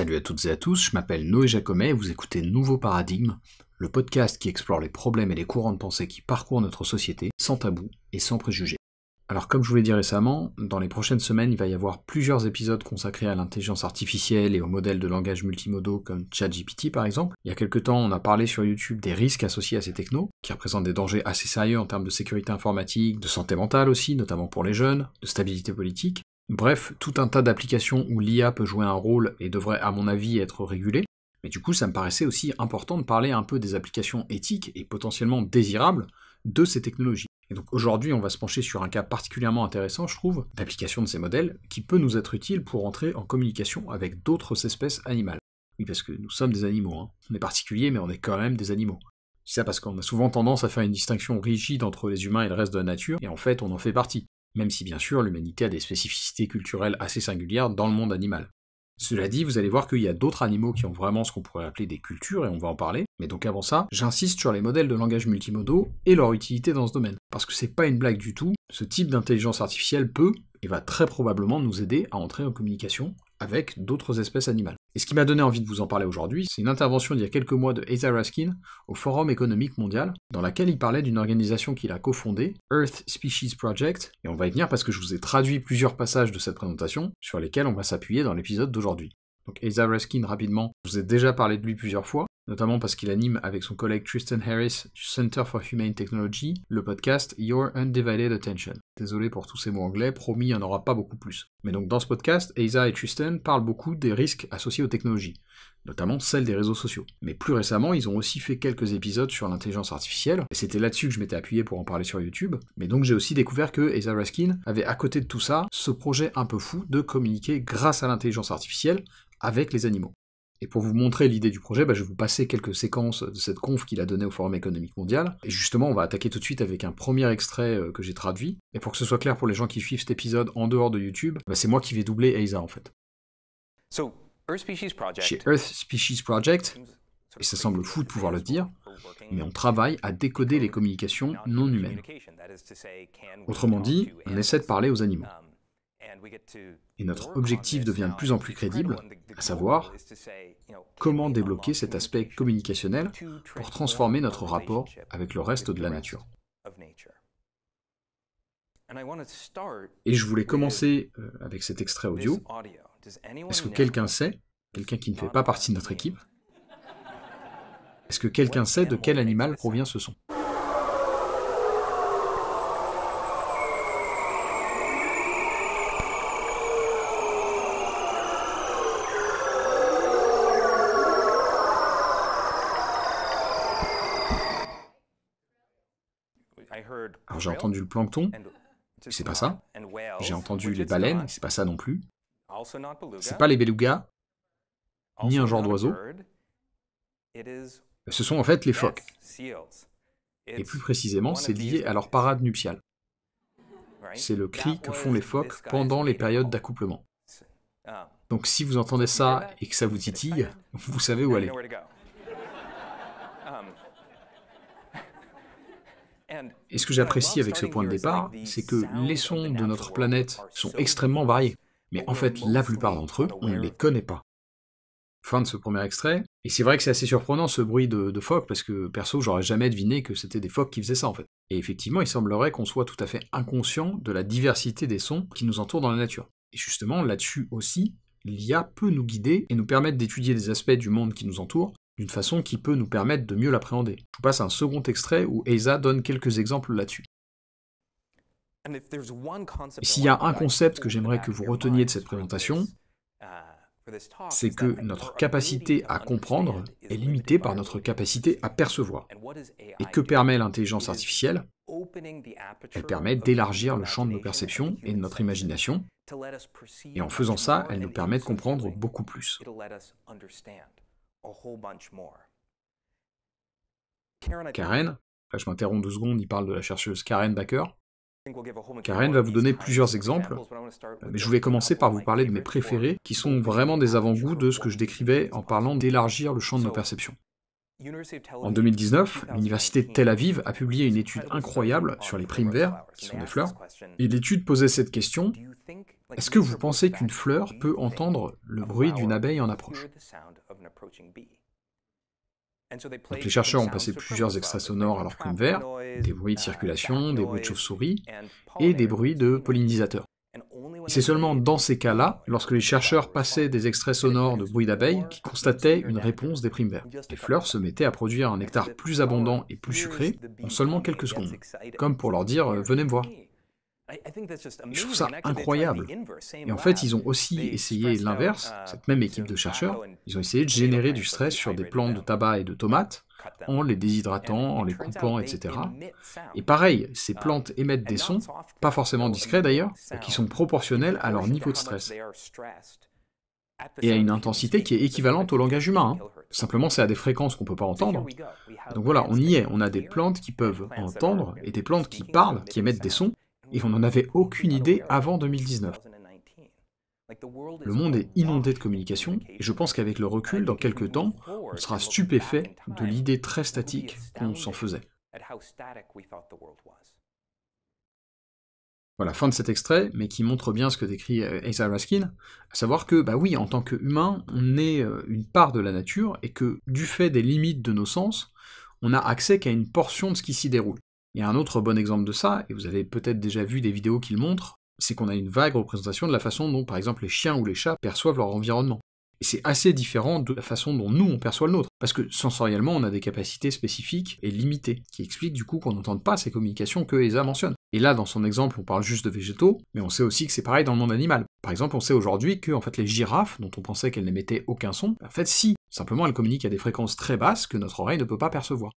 Salut à toutes et à tous, je m'appelle Noé Jacomet et vous écoutez Nouveau Paradigme, le podcast qui explore les problèmes et les courants de pensée qui parcourent notre société, sans tabou et sans préjugés. Alors comme je vous l'ai dit récemment, dans les prochaines semaines, il va y avoir plusieurs épisodes consacrés à l'intelligence artificielle et aux modèles de langage multimodaux comme ChatGPT par exemple. Il y a quelques temps, on a parlé sur YouTube des risques associés à ces technos, qui représentent des dangers assez sérieux en termes de sécurité informatique, de santé mentale aussi, notamment pour les jeunes, de stabilité politique. Bref, tout un tas d'applications où l'IA peut jouer un rôle et devrait à mon avis être régulée, mais du coup ça me paraissait aussi important de parler un peu des applications éthiques et potentiellement désirables de ces technologies. Et donc aujourd'hui on va se pencher sur un cas particulièrement intéressant je trouve, d'application de ces modèles, qui peut nous être utile pour entrer en communication avec d'autres espèces animales. Oui parce que nous sommes des animaux, hein. on est particuliers mais on est quand même des animaux. C'est ça parce qu'on a souvent tendance à faire une distinction rigide entre les humains et le reste de la nature, et en fait on en fait partie même si bien sûr l'humanité a des spécificités culturelles assez singulières dans le monde animal. Cela dit, vous allez voir qu'il y a d'autres animaux qui ont vraiment ce qu'on pourrait appeler des cultures, et on va en parler, mais donc avant ça, j'insiste sur les modèles de langage multimodaux et leur utilité dans ce domaine, parce que c'est pas une blague du tout, ce type d'intelligence artificielle peut, et va très probablement nous aider à entrer en communication avec d'autres espèces animales. Et ce qui m'a donné envie de vous en parler aujourd'hui, c'est une intervention d'il y a quelques mois de Asa Raskin au Forum économique mondial, dans laquelle il parlait d'une organisation qu'il a cofondée, Earth Species Project, et on va y venir parce que je vous ai traduit plusieurs passages de cette présentation, sur lesquels on va s'appuyer dans l'épisode d'aujourd'hui. Donc Asa Raskin, rapidement, je vous ai déjà parlé de lui plusieurs fois, notamment parce qu'il anime avec son collègue Tristan Harris du Center for Humane Technology le podcast Your Undivided Attention. Désolé pour tous ces mots anglais, promis, il n'y en aura pas beaucoup plus. Mais donc dans ce podcast, Eiza et Tristan parlent beaucoup des risques associés aux technologies, notamment celles des réseaux sociaux. Mais plus récemment, ils ont aussi fait quelques épisodes sur l'intelligence artificielle, et c'était là-dessus que je m'étais appuyé pour en parler sur YouTube. Mais donc j'ai aussi découvert que Eiza Raskin avait à côté de tout ça ce projet un peu fou de communiquer grâce à l'intelligence artificielle avec les animaux. Et pour vous montrer l'idée du projet, bah, je vais vous passer quelques séquences de cette conf qu'il a donnée au Forum économique mondial. Et justement, on va attaquer tout de suite avec un premier extrait euh, que j'ai traduit. Et pour que ce soit clair pour les gens qui suivent cet épisode en dehors de YouTube, bah, c'est moi qui vais doubler Eiza en fait. Chez Earth Species Project, et ça semble fou de pouvoir le dire, mais on travaille à décoder les communications non humaines. Autrement dit, on essaie de parler aux animaux. Um, et notre objectif devient de plus en plus crédible, à savoir comment débloquer cet aspect communicationnel pour transformer notre rapport avec le reste de la nature. Et je voulais commencer euh, avec cet extrait audio. Est-ce que quelqu'un sait, quelqu'un qui ne fait pas partie de notre équipe, est-ce que quelqu'un sait de quel animal provient ce son Alors j'ai entendu le plancton, c'est pas ça. J'ai entendu les baleines, c'est pas ça non plus. C'est pas les belugas, ni un genre d'oiseau. Bah, ce sont en fait les phoques. Et plus précisément, c'est lié à leur parade nuptiale. C'est le cri que font les phoques pendant les périodes d'accouplement. Ah. Donc si vous entendez ça et que ça vous titille, vous savez où aller. Et ce que j'apprécie avec ce point de départ, c'est que les sons de notre planète sont extrêmement variés, mais en fait la plupart d'entre eux, on ne les connaît pas. Fin de ce premier extrait, et c'est vrai que c'est assez surprenant ce bruit de, phoques, parce que perso j'aurais jamais deviné que c'était des phoques qui faisaient ça en fait. Et effectivement, il semblerait qu'on soit tout à fait inconscient de la diversité des sons qui nous entourent dans la nature. Et justement, là-dessus aussi, l'IA peut nous guider et nous permettre d'étudier des aspects du monde qui nous entoure d'une façon qui peut nous permettre de mieux l'appréhender. Je vous passe un second extrait où Eiza donne quelques exemples là-dessus. S'il y a un concept que j'aimerais que vous reteniez de cette présentation, uh, c'est que notre capacité à comprendre est limitée par notre capacité à percevoir. Et que permet l'intelligence artificielle Elle permet d'élargir le champ de nos perceptions et de notre imagination, et en faisant ça, elle nous permet de comprendre beaucoup plus. Karen, là je m'interromps deux secondes, il parle de la chercheuse Karen Baker. Karen va vous donner plusieurs exemples, euh, mais je voulais commencer par vous parler de mes préférés, qui sont vraiment des avant-goûts de ce que je décrivais en parlant d'élargir le champ de nos perceptions. En 2019, l'Université de Tel Aviv a publié une étude incroyable sur les primes verts, qui sont des fleurs, et l'étude posait cette question Est-ce que vous pensez qu'une fleur peut entendre le bruit d'une abeille en approche les chercheurs ont passé plusieurs extraits sonores à leurs primes vert, des bruits de uh, circulation, des bruits de chauves souris et des bruits de pollinisateurs. C'est seulement dans ces cas-là, lorsque les chercheurs passaient des extraits sonores de bruits d'abeilles, qu'ils constataient une réponse des primes verts. Les fleurs se mettaient à produire un nectar plus abondant et plus sucré en seulement quelques secondes, comme pour leur dire euh, Venez me voir. Je trouve ça incroyable. Et en fait, ils ont aussi essayé l'inverse, uh, cette même équipe de chercheurs, ils ont essayé de générer du stress sur des plantes de tabac et de tomates en les déshydratant, en les coupant, etc. Et pareil, ces um, plantes émettent des sons, pas forcément discrets d'ailleurs, qui sont proportionnels à leur niveau de stress et à une intensité qui est équivalente au langage humain. Hein. Simplement, c'est à des fréquences qu'on ne peut pas entendre. Donc voilà, on y est, on a des plantes qui peuvent entendre et des plantes qui parlent, qui émettent des sons, et on n'en avait aucune idée avant 2019. Le monde est inondé de communication, et je pense qu'avec le recul, dans quelques temps, on sera stupéfait de l'idée très statique qu'on s'en faisait. Voilà, fin de cet extrait, mais qui montre bien ce que décrit Asa euh, Raskin, à savoir que, bah oui, en tant qu'humain, on est euh, une part de la nature, et que, du fait des limites de nos sens, on n'a accès qu'à une portion de ce qui s'y déroule. Et un autre bon exemple de ça, et vous avez peut-être déjà vu des vidéos qui le montrent, c'est qu'on a une vague représentation de la façon dont par exemple les chiens ou les chats perçoivent leur environnement. Et c'est assez différent de la façon dont nous on perçoit le nôtre, parce que sensoriellement on a des capacités spécifiques et limitées, qui expliquent du coup qu'on n'entende pas ces communications que ESA mentionne. Et là, dans son exemple, on parle juste de végétaux, mais on sait aussi que c'est pareil dans le monde animal. Par exemple, on sait aujourd'hui que fait, les girafes, dont on pensait qu'elles n'émettaient aucun son, en fait si, simplement elles communiquent à des fréquences très basses que notre oreille ne peut pas percevoir.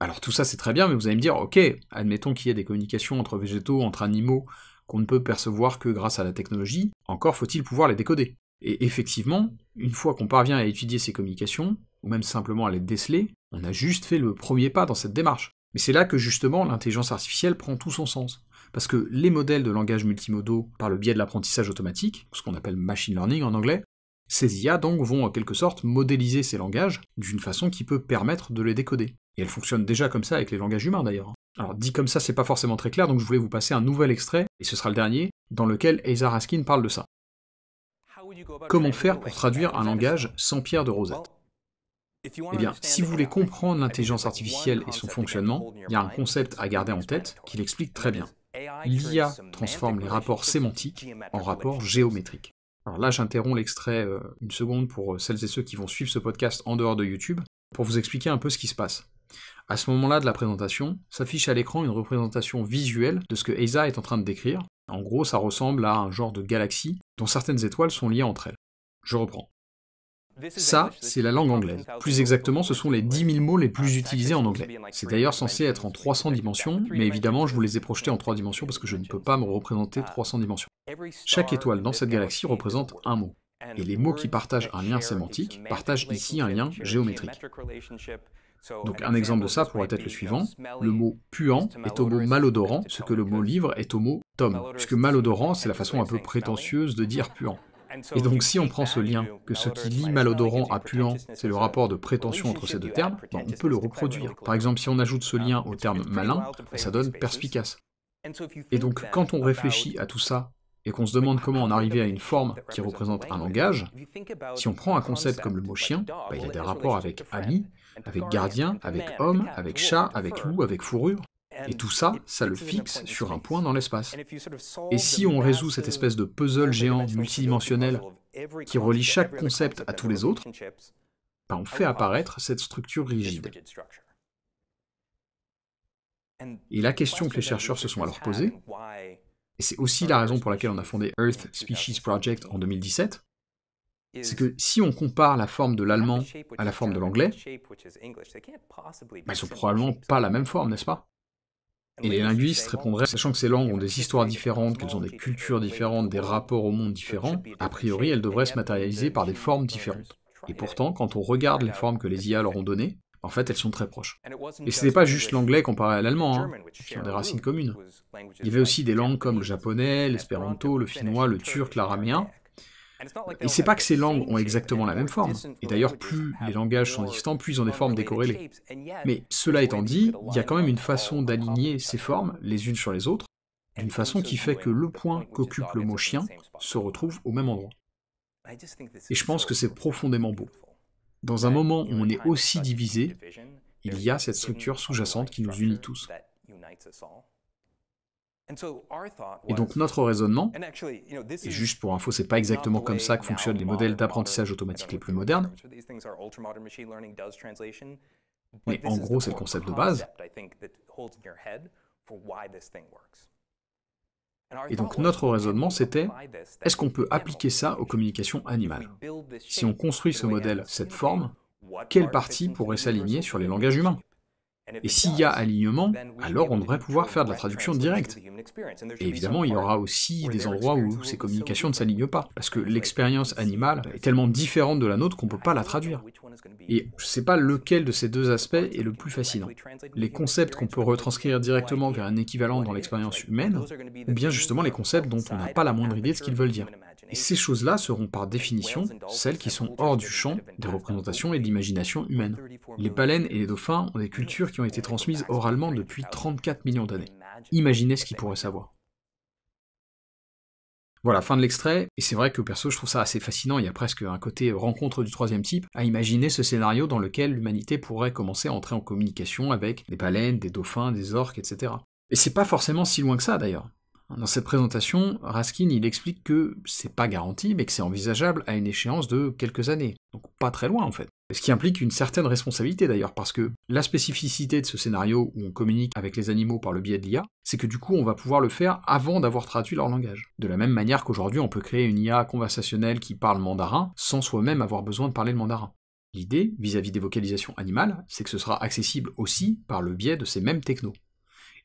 Alors tout ça c'est très bien, mais vous allez me dire, ok, admettons qu'il y ait des communications entre végétaux, entre animaux, qu'on ne peut percevoir que grâce à la technologie, encore faut-il pouvoir les décoder. Et effectivement, une fois qu'on parvient à étudier ces communications, ou même simplement à les déceler, on a juste fait le premier pas dans cette démarche. Mais c'est là que justement l'intelligence artificielle prend tout son sens. Parce que les modèles de langage multimodaux, par le biais de l'apprentissage automatique, ce qu'on appelle machine learning en anglais, ces IA donc vont en quelque sorte modéliser ces langages d'une façon qui peut permettre de les décoder. Et elle fonctionne déjà comme ça avec les langages humains d'ailleurs. Alors dit comme ça, c'est pas forcément très clair, donc je voulais vous passer un nouvel extrait, et ce sera le dernier, dans lequel Ezra Raskin parle de ça. Comment faire pour traduire un langage sans pierre de rosette Eh bien, si vous voulez comprendre l'intelligence artificielle et son fonctionnement, il y a un concept à garder en tête qui l'explique très bien. L'IA transforme les rapports sémantiques en rapports géométriques. Alors là, j'interromps l'extrait euh, une seconde pour euh, celles et ceux qui vont suivre ce podcast en dehors de YouTube, pour vous expliquer un peu ce qui se passe. À ce moment-là de la présentation, s'affiche à l'écran une représentation visuelle de ce que ESA est en train de décrire. En gros, ça ressemble à un genre de galaxie dont certaines étoiles sont liées entre elles. Je reprends. Ça, c'est la langue anglaise. Plus exactement, ce sont les 10 000 mots les plus utilisés en anglais. C'est d'ailleurs censé être en 300 dimensions, mais évidemment, je vous les ai projetés en 3 dimensions parce que je ne peux pas me représenter 300 dimensions. Chaque étoile dans cette galaxie représente un mot. Et les mots qui partagent un lien sémantique partagent ici un lien géométrique. Donc un exemple de ça pourrait être le suivant. Le mot puant est au mot malodorant, ce que le mot livre est au mot tome, puisque malodorant, c'est la façon un peu prétentieuse de dire puant. Et donc si on prend ce lien, que ce qui lie malodorant à puant, c'est le rapport de prétention entre ces deux termes, on peut le reproduire. Par exemple, si on ajoute ce um, lien au terme malin, ça donne perspicace. Et donc quand on réfléchit à tout ça et qu'on se demande comment en arriver à une forme qui représente un langage, si on prend un concept comme le mot chien, bah, il y a des rapports avec ami, avec gardien, avec homme, avec chat, avec loup, avec fourrure. Et tout ça, ça le fixe sur un point dans l'espace. Et si on résout cette espèce de puzzle géant multidimensionnel qui relie chaque concept à tous les autres, bah, on fait apparaître cette structure rigide. Et la question que les chercheurs se sont alors posée, et c'est aussi la raison pour laquelle on a fondé Earth Species Project en 2017. C'est que si on compare la forme de l'allemand à la forme de l'anglais, elles bah, elles sont probablement pas la même forme, n'est-ce pas Et les linguistes répondraient, sachant que ces langues ont des histoires différentes, qu'elles ont des cultures différentes, des rapports au monde différents, a priori elles devraient se matérialiser par des formes différentes. Et pourtant, quand on regarde les formes que les IA leur ont données, en fait, elles sont très proches. Et ce n'est pas juste l'anglais comparé à l'allemand, qui hein. ont des racines communes. Il y avait aussi des langues comme le japonais, l'espéranto, le finnois, le turc, l'araméen. Et c'est pas que ces langues ont exactement la même forme. Et d'ailleurs, plus les langages sont distants, plus ils ont des formes décorrélées. Mais cela étant dit, il y a quand même une façon d'aligner ces formes les unes sur les autres, d'une façon qui fait que le point qu'occupe le mot chien se retrouve au même endroit. Et je pense que c'est profondément beau. Dans un moment où on est aussi divisé, il y a cette structure sous-jacente qui nous unit tous. Et donc notre raisonnement, et juste pour info, c'est pas exactement comme ça que fonctionnent les modèles d'apprentissage automatique les plus modernes, mais en gros c'est le concept de base, et donc notre raisonnement, c'était, est-ce qu'on peut appliquer ça aux communications animales Si on construit ce modèle, cette forme, quelle partie pourrait s'aligner sur les langages humains Et s'il y a alignement, alors on devrait pouvoir faire de la traduction directe, et évidemment, il y aura aussi des endroits où ces communications ne s'alignent pas, parce que l'expérience animale est tellement différente de la nôtre qu'on ne peut pas la traduire. Et je ne sais pas lequel de ces deux aspects est le plus fascinant. Les concepts qu'on peut retranscrire directement vers un équivalent dans l'expérience humaine, ou bien justement les concepts dont on n'a pas la moindre idée de ce qu'ils veulent dire. Et ces choses-là seront par définition celles qui sont hors du champ des représentations et de l'imagination humaine. Les baleines et les dauphins ont des cultures qui ont été transmises oralement depuis 34 millions d'années. Imaginez ce qu'il pourrait savoir. Voilà, fin de l'extrait, et c'est vrai que perso je trouve ça assez fascinant, il y a presque un côté rencontre du troisième type, à imaginer ce scénario dans lequel l'humanité pourrait commencer à entrer en communication avec des baleines, des dauphins, des orques, etc. Et c'est pas forcément si loin que ça d'ailleurs. Dans cette présentation, Raskin il explique que c'est pas garanti, mais que c'est envisageable à une échéance de quelques années, donc pas très loin en fait. Ce qui implique une certaine responsabilité d'ailleurs, parce que la spécificité de ce scénario où on communique avec les animaux par le biais de l'IA, c'est que du coup on va pouvoir le faire avant d'avoir traduit leur langage. De la même manière qu'aujourd'hui on peut créer une IA conversationnelle qui parle mandarin sans soi-même avoir besoin de parler le mandarin. L'idée, vis-à-vis des vocalisations animales, c'est que ce sera accessible aussi par le biais de ces mêmes technos.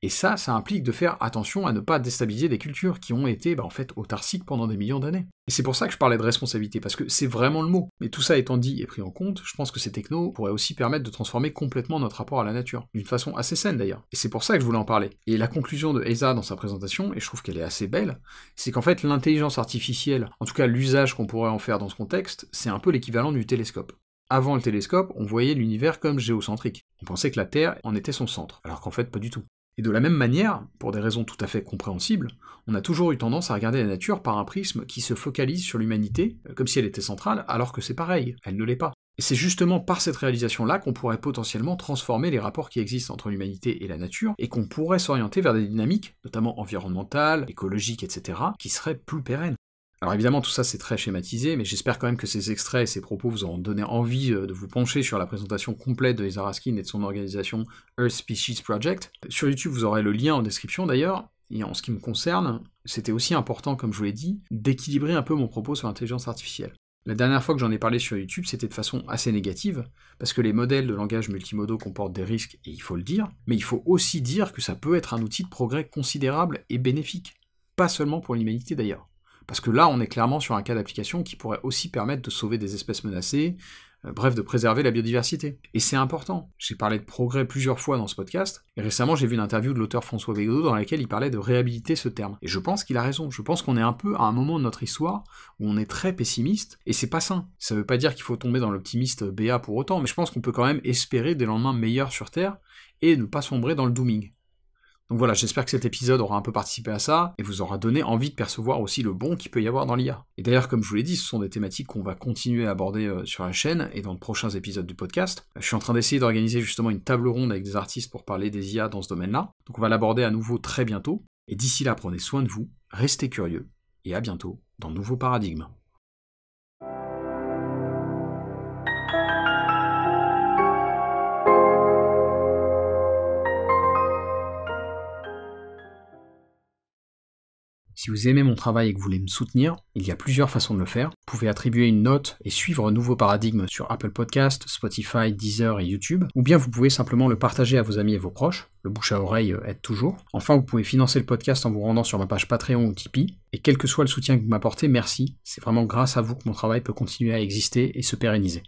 Et ça, ça implique de faire attention à ne pas déstabiliser des cultures qui ont été bah, en fait autarciques pendant des millions d'années. Et c'est pour ça que je parlais de responsabilité, parce que c'est vraiment le mot. Mais tout ça étant dit et pris en compte, je pense que ces technos pourraient aussi permettre de transformer complètement notre rapport à la nature, d'une façon assez saine d'ailleurs. Et c'est pour ça que je voulais en parler. Et la conclusion de ESA dans sa présentation, et je trouve qu'elle est assez belle, c'est qu'en fait l'intelligence artificielle, en tout cas l'usage qu'on pourrait en faire dans ce contexte, c'est un peu l'équivalent du télescope. Avant le télescope, on voyait l'univers comme géocentrique. On pensait que la Terre en était son centre, alors qu'en fait pas du tout. Et de la même manière, pour des raisons tout à fait compréhensibles, on a toujours eu tendance à regarder la nature par un prisme qui se focalise sur l'humanité, euh, comme si elle était centrale, alors que c'est pareil, elle ne l'est pas. Et c'est justement par cette réalisation-là qu'on pourrait potentiellement transformer les rapports qui existent entre l'humanité et la nature, et qu'on pourrait s'orienter vers des dynamiques, notamment environnementales, écologiques, etc., qui seraient plus pérennes. Alors évidemment, tout ça c'est très schématisé, mais j'espère quand même que ces extraits et ces propos vous ont donné envie euh, de vous pencher sur la présentation complète de Ezra et de son organisation Earth Species Project. Sur YouTube, vous aurez le lien en description d'ailleurs. Et en ce qui me concerne, c'était aussi important, comme je vous l'ai dit, d'équilibrer un peu mon propos sur l'intelligence artificielle. La dernière fois que j'en ai parlé sur YouTube, c'était de façon assez négative, parce que les modèles de langage multimodaux comportent des risques, et il faut le dire, mais il faut aussi dire que ça peut être un outil de progrès considérable et bénéfique. Pas seulement pour l'humanité d'ailleurs. Parce que là, on est clairement sur un cas d'application qui pourrait aussi permettre de sauver des espèces menacées, euh, bref, de préserver la biodiversité. Et c'est important. J'ai parlé de progrès plusieurs fois dans ce podcast, et récemment j'ai vu une interview de l'auteur François Bégodeau dans laquelle il parlait de réhabiliter ce terme. Et je pense qu'il a raison. Je pense qu'on est un peu à un moment de notre histoire où on est très pessimiste, et c'est pas sain. Ça veut pas dire qu'il faut tomber dans l'optimiste BA pour autant, mais je pense qu'on peut quand même espérer des lendemains meilleurs sur Terre, et ne pas sombrer dans le dooming. Donc voilà, j'espère que cet épisode aura un peu participé à ça et vous aura donné envie de percevoir aussi le bon qu'il peut y avoir dans l'IA. Et d'ailleurs, comme je vous l'ai dit, ce sont des thématiques qu'on va continuer à aborder euh, sur la chaîne et dans de prochains épisodes du podcast. Je suis en train d'essayer d'organiser justement une table ronde avec des artistes pour parler des IA dans ce domaine-là. Donc on va l'aborder à nouveau très bientôt. Et d'ici là, prenez soin de vous, restez curieux et à bientôt dans Nouveau Paradigme. Si vous aimez mon travail et que vous voulez me soutenir, il y a plusieurs façons de le faire. Vous pouvez attribuer une note et suivre un Nouveau Paradigme sur Apple Podcast, Spotify, Deezer et YouTube, ou bien vous pouvez simplement le partager à vos amis et vos proches. Le bouche à oreille euh, aide toujours. Enfin, vous pouvez financer le podcast en vous rendant sur ma page Patreon ou Tipeee. Et quel que soit le soutien que vous m'apportez, merci. C'est vraiment grâce à vous que mon travail peut continuer à exister et se pérenniser.